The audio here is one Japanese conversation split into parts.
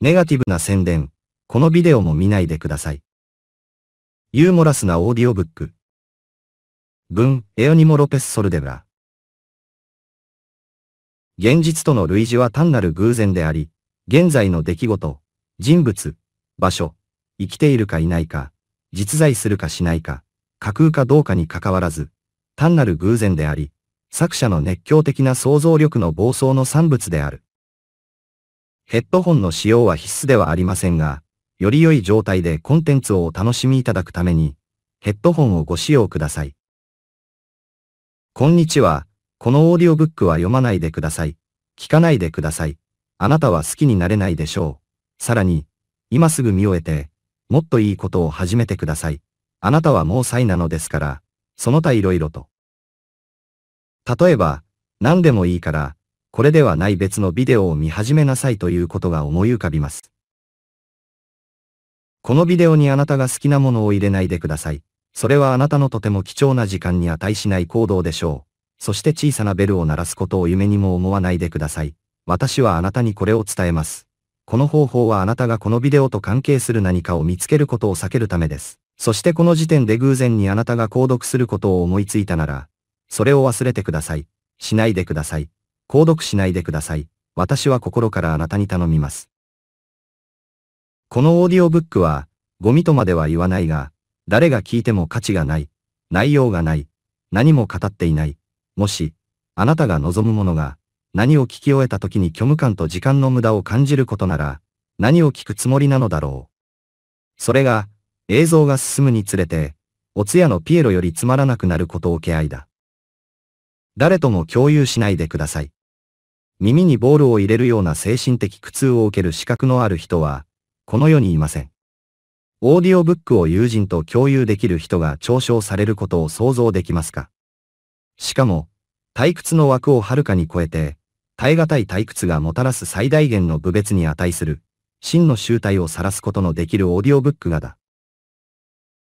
ネガティブな宣伝。このビデオも見ないでください。ユーモラスなオーディオブック。文、エオニモ・ロペス・ソルデブラ。現実との類似は単なる偶然であり、現在の出来事、人物、場所、生きているかいないか、実在するかしないか、架空かどうかに関わらず、単なる偶然であり、作者の熱狂的な想像力の暴走の産物である。ヘッドホンの使用は必須ではありませんが、より良い状態でコンテンツをお楽しみいただくために、ヘッドホンをご使用ください。こんにちは。このオーディオブックは読まないでください。聞かないでください。あなたは好きになれないでしょう。さらに、今すぐ見終えて、もっといいことを始めてください。あなたはもう才なのですから、その他色々と。例えば、何でもいいから、これではない別のビデオを見始めなさいということが思い浮かびます。このビデオにあなたが好きなものを入れないでください。それはあなたのとても貴重な時間に値しない行動でしょう。そして小さなベルを鳴らすことを夢にも思わないでください。私はあなたにこれを伝えます。この方法はあなたがこのビデオと関係する何かを見つけることを避けるためです。そしてこの時点で偶然にあなたが購読することを思いついたなら、それを忘れてください。しないでください。購読しないでください。私は心からあなたに頼みます。このオーディオブックは、ゴミとまでは言わないが、誰が聞いても価値がない、内容がない、何も語っていない。もし、あなたが望むものが、何を聞き終えた時に虚無感と時間の無駄を感じることなら、何を聞くつもりなのだろう。それが、映像が進むにつれて、お通夜のピエロよりつまらなくなることを気合いだ。誰とも共有しないでください。耳にボールを入れるような精神的苦痛を受ける資格のある人は、この世にいません。オーディオブックを友人と共有できる人が嘲笑されることを想像できますかしかも、退屈の枠をはるかに超えて、耐え難い退屈がもたらす最大限の部別に値する、真の集体を晒すことのできるオーディオブックがだ。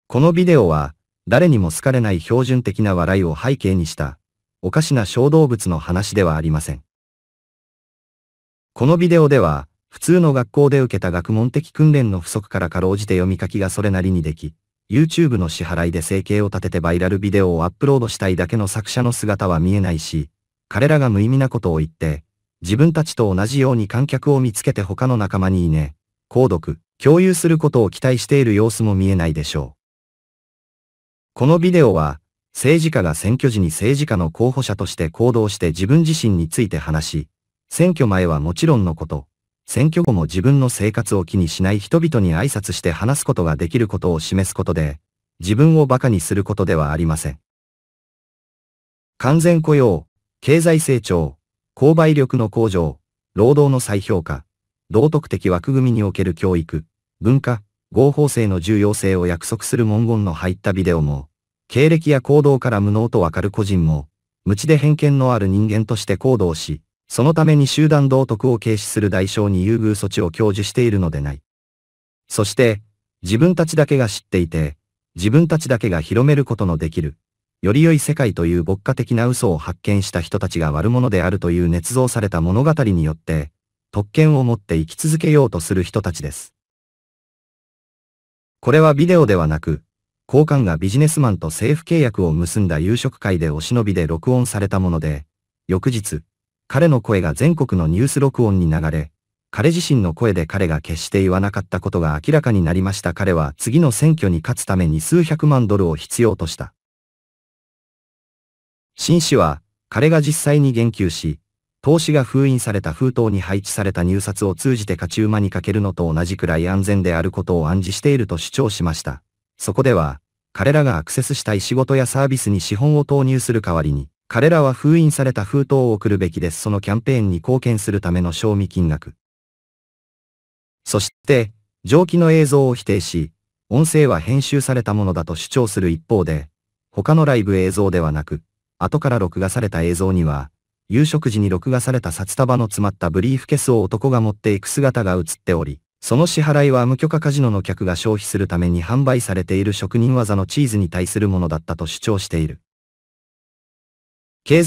このビデオは、誰にも好かれない標準的な笑いを背景にした、おかしな小動物の話ではありません。このビデオでは、普通の学校で受けた学問的訓練の不足からかろうじて読み書きがそれなりにでき、YouTube の支払いで生計を立ててバイラルビデオをアップロードしたいだけの作者の姿は見えないし、彼らが無意味なことを言って、自分たちと同じように観客を見つけて他の仲間にいね、購読、共有することを期待している様子も見えないでしょう。このビデオは、政治家が選挙時に政治家の候補者として行動して自分自身について話し、選挙前はもちろんのこと、選挙後も自分の生活を気にしない人々に挨拶して話すことができることを示すことで、自分を馬鹿にすることではありません。完全雇用、経済成長、購買力の向上、労働の再評価、道徳的枠組みにおける教育、文化、合法性の重要性を約束する文言の入ったビデオも、経歴や行動から無能とわかる個人も、無知で偏見のある人間として行動し、そのために集団道徳を軽視する代償に優遇措置を享受しているのでない。そして、自分たちだけが知っていて、自分たちだけが広めることのできる、より良い世界という牧歌的な嘘を発見した人たちが悪者であるという捏造された物語によって、特権を持って生き続けようとする人たちです。これはビデオではなく、交換がビジネスマンと政府契約を結んだ夕食会でお忍びで録音されたもので、翌日、彼の声が全国のニュース録音に流れ、彼自身の声で彼が決して言わなかったことが明らかになりました彼は次の選挙に勝つために数百万ドルを必要とした。新氏は、彼が実際に言及し、投資が封印された封筒に配置された入札を通じて勝ち馬にかけるのと同じくらい安全であることを暗示していると主張しました。そこでは、彼らがアクセスしたい仕事やサービスに資本を投入する代わりに、彼らは封印された封筒を送るべきです。そのキャンペーンに貢献するための賞味金額。そして、上記の映像を否定し、音声は編集されたものだと主張する一方で、他のライブ映像ではなく、後から録画された映像には、夕食時に録画された札束の詰まったブリーフケースを男が持っていく姿が映っており、その支払いは無許可カジノの客が消費するために販売されている職人技のチーズに対するものだったと主張している。経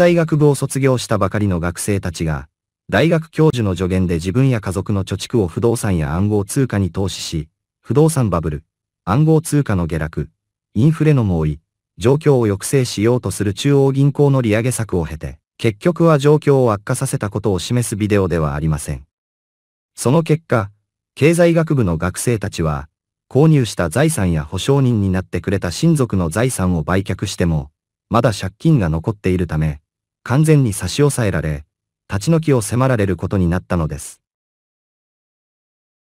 済学部を卒業したばかりの学生たちが、大学教授の助言で自分や家族の貯蓄を不動産や暗号通貨に投資し、不動産バブル、暗号通貨の下落、インフレの猛威、状況を抑制しようとする中央銀行の利上げ策を経て、結局は状況を悪化させたことを示すビデオではありません。その結果、経済学部の学生たちは、購入した財産や保証人になってくれた親族の財産を売却しても、まだ借金が残っているため、完全に差し押さえられ、立ち退きを迫られることになったのです。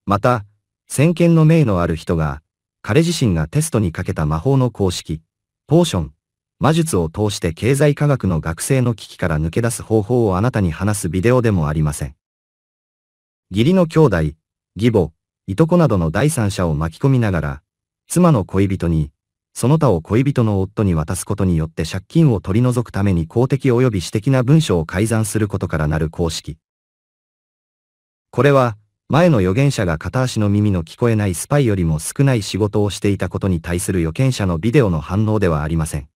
また、先見の明のある人が、彼自身がテストにかけた魔法の公式、ポーション、魔術を通して経済科学の学生の危機から抜け出す方法をあなたに話すビデオでもありません。義理の兄弟、義母、いとこなどの第三者を巻き込みながら、妻の恋人に、その他を恋人の夫に渡すことによって借金を取り除くために公的及び私的な文書を改ざんすることからなる公式。これは、前の預言者が片足の耳の聞こえないスパイよりも少ない仕事をしていたことに対する預見者のビデオの反応ではありません。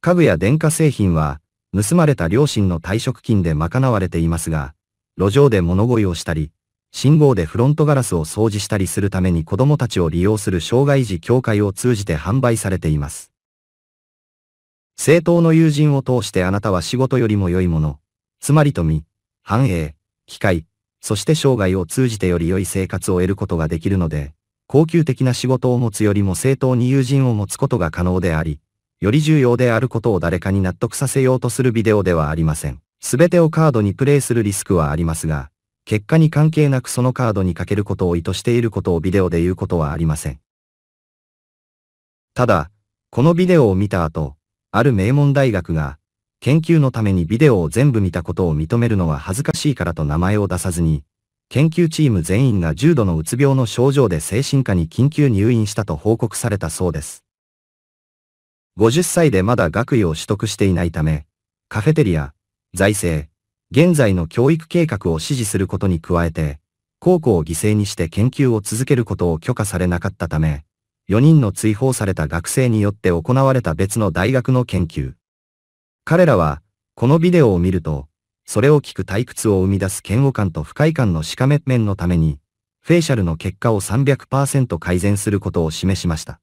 家具や電化製品は、盗まれた両親の退職金で賄われていますが、路上で物乞いをしたり、信号でフロントガラスを掃除したりするために子供たちを利用する障害児協会を通じて販売されています。政党の友人を通してあなたは仕事よりも良いもの、つまり富、繁栄、機械、そして生涯を通じてより良い生活を得ることができるので、高級的な仕事を持つよりも正当に友人を持つことが可能であり、より重要であることを誰かに納得させようとするビデオではありません。すべてをカードにプレイするリスクはありますが、結果に関係なくそのカードにかけることを意図していることをビデオで言うことはありません。ただ、このビデオを見た後、ある名門大学が、研究のためにビデオを全部見たことを認めるのは恥ずかしいからと名前を出さずに、研究チーム全員が重度のうつ病の症状で精神科に緊急入院したと報告されたそうです。50歳でまだ学位を取得していないため、カフェテリア、財政、現在の教育計画を支持することに加えて、高校を犠牲にして研究を続けることを許可されなかったため、4人の追放された学生によって行われた別の大学の研究。彼らは、このビデオを見ると、それを聞く退屈を生み出す嫌悪感と不快感のしかめ面のために、フェイシャルの結果を300%改善することを示しました。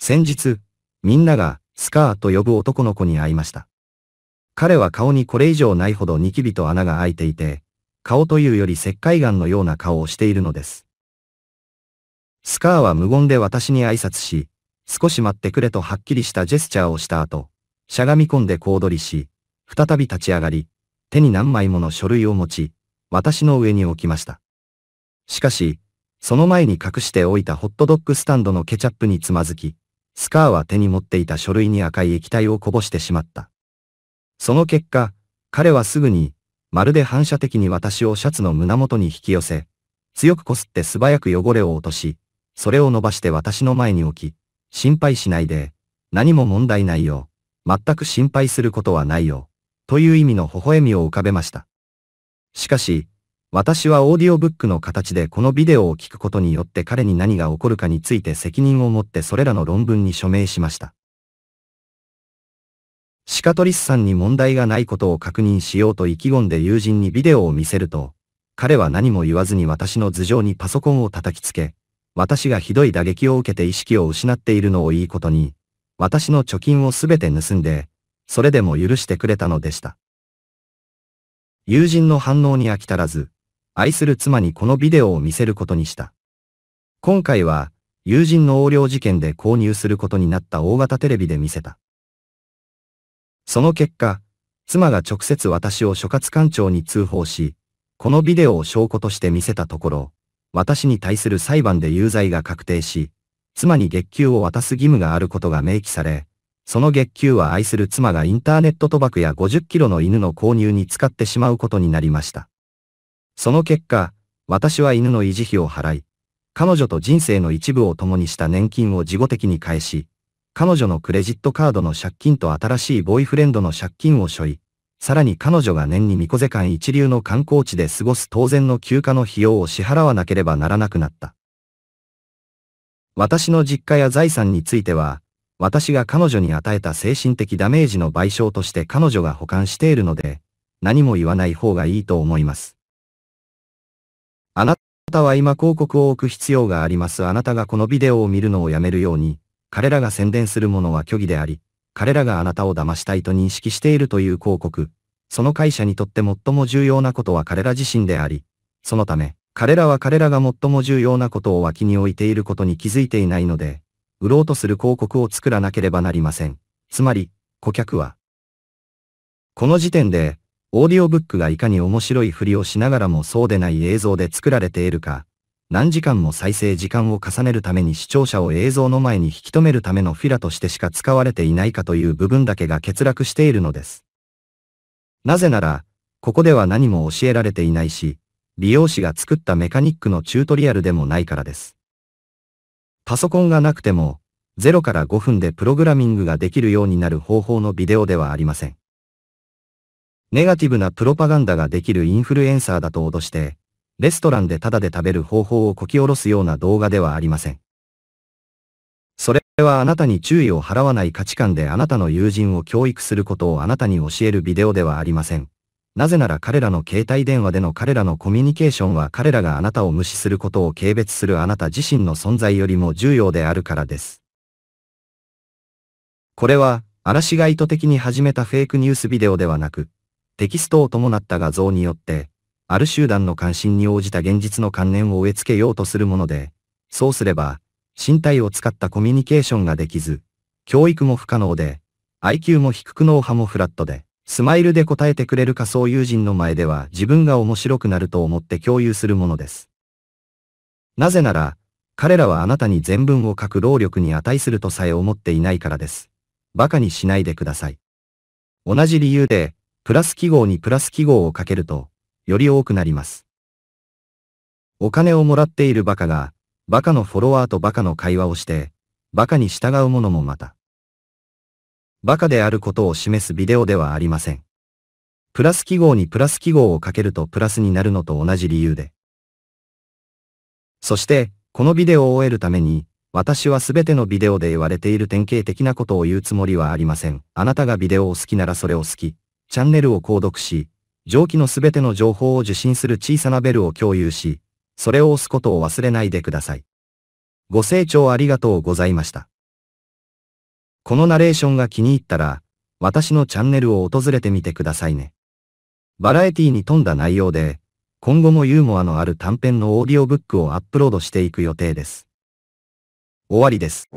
先日、みんながスカーと呼ぶ男の子に会いました。彼は顔にこれ以上ないほどニキビと穴が開いていて、顔というより石灰岩のような顔をしているのです。スカーは無言で私に挨拶し、少し待ってくれとはっきりしたジェスチャーをした後、しゃがみ込んで小躍りし、再び立ち上がり、手に何枚もの書類を持ち、私の上に置きました。しかし、その前に隠しておいたホットドッグスタンドのケチャップにつまずき、スカーは手に持っていた書類に赤い液体をこぼしてしまった。その結果、彼はすぐに、まるで反射的に私をシャツの胸元に引き寄せ、強くこすって素早く汚れを落とし、それを伸ばして私の前に置き、心配しないで、何も問題ないよ、全く心配することはないよ、という意味の微笑みを浮かべました。しかし、私はオーディオブックの形でこのビデオを聞くことによって彼に何が起こるかについて責任を持ってそれらの論文に署名しました。シカトリスさんに問題がないことを確認しようと意気込んで友人にビデオを見せると、彼は何も言わずに私の頭上にパソコンを叩きつけ、私がひどい打撃を受けて意識を失っているのをいいことに、私の貯金をすべて盗んで、それでも許してくれたのでした。友人の反応に飽き足らず、愛する妻にこのビデオを見せることにした。今回は、友人の横領事件で購入することになった大型テレビで見せた。その結果、妻が直接私を所轄官庁に通報し、このビデオを証拠として見せたところ、私に対する裁判で有罪が確定し、妻に月給を渡す義務があることが明記され、その月給は愛する妻がインターネット賭博や50キロの犬の購入に使ってしまうことになりました。その結果、私は犬の維持費を払い、彼女と人生の一部を共にした年金を事後的に返し、彼女のクレジットカードの借金と新しいボーイフレンドの借金を背負い、さらに彼女が年に三小世間一流の観光地で過ごす当然の休暇の費用を支払わなければならなくなった。私の実家や財産については、私が彼女に与えた精神的ダメージの賠償として彼女が保管しているので、何も言わない方がいいと思います。あなたは今広告を置く必要があります。あなたがこのビデオを見るのをやめるように、彼らが宣伝するものは虚偽であり、彼らがあなたを騙したいと認識しているという広告、その会社にとって最も重要なことは彼ら自身であり、そのため、彼らは彼らが最も重要なことを脇に置いていることに気づいていないので、売ろうとする広告を作らなければなりません。つまり、顧客は。この時点で、オーディオブックがいかに面白いふりをしながらもそうでない映像で作られているか、何時間も再生時間を重ねるために視聴者を映像の前に引き止めるためのフィラとしてしか使われていないかという部分だけが欠落しているのです。なぜなら、ここでは何も教えられていないし、利用師が作ったメカニックのチュートリアルでもないからです。パソコンがなくても、0から5分でプログラミングができるようになる方法のビデオではありません。ネガティブなプロパガンダができるインフルエンサーだと脅して、レストランでタダで食べる方法をこき下ろすような動画ではありません。それはあなたに注意を払わない価値観であなたの友人を教育することをあなたに教えるビデオではありません。なぜなら彼らの携帯電話での彼らのコミュニケーションは彼らがあなたを無視することを軽蔑するあなた自身の存在よりも重要であるからです。これは、嵐が意図的に始めたフェイクニュースビデオではなく、テキストを伴った画像によって、ある集団の関心に応じた現実の観念を植え付けようとするもので、そうすれば、身体を使ったコミュニケーションができず、教育も不可能で、IQ も低く脳波もフラットで、スマイルで答えてくれる仮想友人の前では自分が面白くなると思って共有するものです。なぜなら、彼らはあなたに全文を書く労力に値するとさえ思っていないからです。馬鹿にしないでください。同じ理由で、プラス記号にプラス記号をかけると、より多くなります。お金をもらっているバカが、バカのフォロワーとバカの会話をして、バカに従う者もまた。バカであることを示すビデオではありません。プラス記号にプラス記号をかけるとプラスになるのと同じ理由で。そして、このビデオを終えるために、私はすべてのビデオで言われている典型的なことを言うつもりはありません。あなたがビデオを好きならそれを好き、チャンネルを購読し、上記のすべての情報を受信する小さなベルを共有し、それを押すことを忘れないでください。ご清聴ありがとうございました。このナレーションが気に入ったら、私のチャンネルを訪れてみてくださいね。バラエティに富んだ内容で、今後もユーモアのある短編のオーディオブックをアップロードしていく予定です。終わりです。